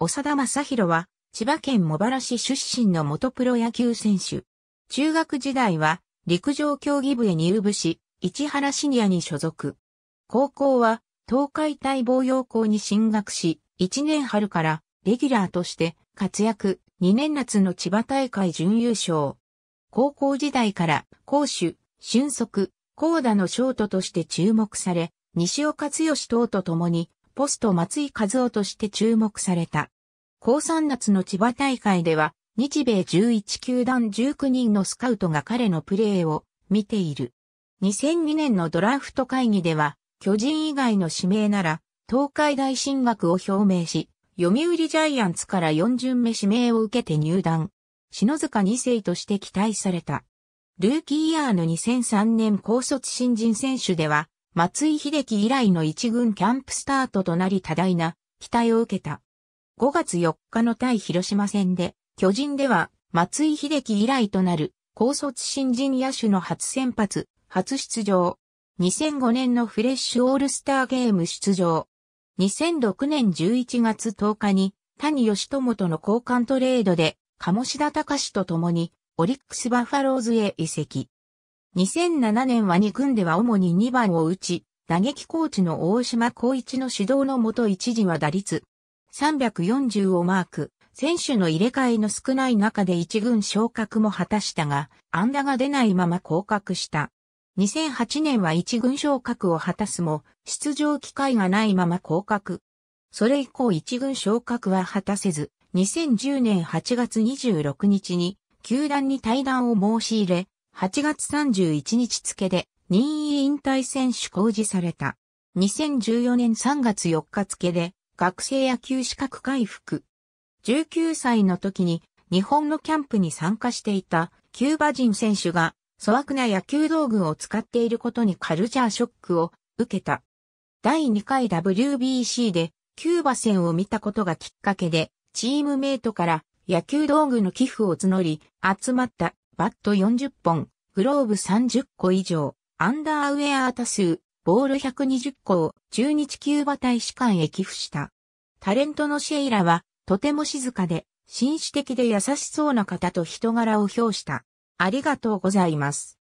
長田正宏は、千葉県茂原市出身の元プロ野球選手。中学時代は、陸上競技部へ入部し、市原シニアに所属。高校は、東海大防洋校に進学し、1年春から、レギュラーとして、活躍、2年夏の千葉大会準優勝。高校時代から、攻守、俊足、高打のショートとして注目され、西尾勝義等と共に、ポスト松井和夫として注目された。高3夏の千葉大会では、日米11球団19人のスカウトが彼のプレーを見ている。2002年のドラフト会議では、巨人以外の指名なら、東海大進学を表明し、読売ジャイアンツから4巡目指名を受けて入団。篠塚2世として期待された。ルーキーイヤーの2003年高卒新人選手では、松井秀樹以来の一軍キャンプスタートとなり多大な期待を受けた。5月4日の対広島戦で、巨人では松井秀樹以来となる高卒新人野手の初先発、初出場。2005年のフレッシュオールスターゲーム出場。2006年11月10日に谷義友との交換トレードで、鴨志田隆と共にオリックスバファローズへ移籍。2007年は2軍では主に2番を打ち、打撃コーチの大島光一の指導のもと一時は打率340をマーク、選手の入れ替えの少ない中で一軍昇格も果たしたが、安打が出ないまま降格した。2008年は一軍昇格を果たすも、出場機会がないまま降格。それ以降一軍昇格は果たせず、2010年8月26日に、球団に対談を申し入れ、8月31日付で任意引退選手公示された。2014年3月4日付で学生野球資格回復。19歳の時に日本のキャンプに参加していたキューバ人選手が粗悪な野球道具を使っていることにカルチャーショックを受けた。第2回 WBC でキューバ戦を見たことがきっかけでチームメイトから野球道具の寄付を募り集まったバット40本、グローブ30個以上、アンダーウェア多数、ボール120個を中日キューバ大使館へ寄付した。タレントのシェイラは、とても静かで、紳士的で優しそうな方と人柄を評した。ありがとうございます。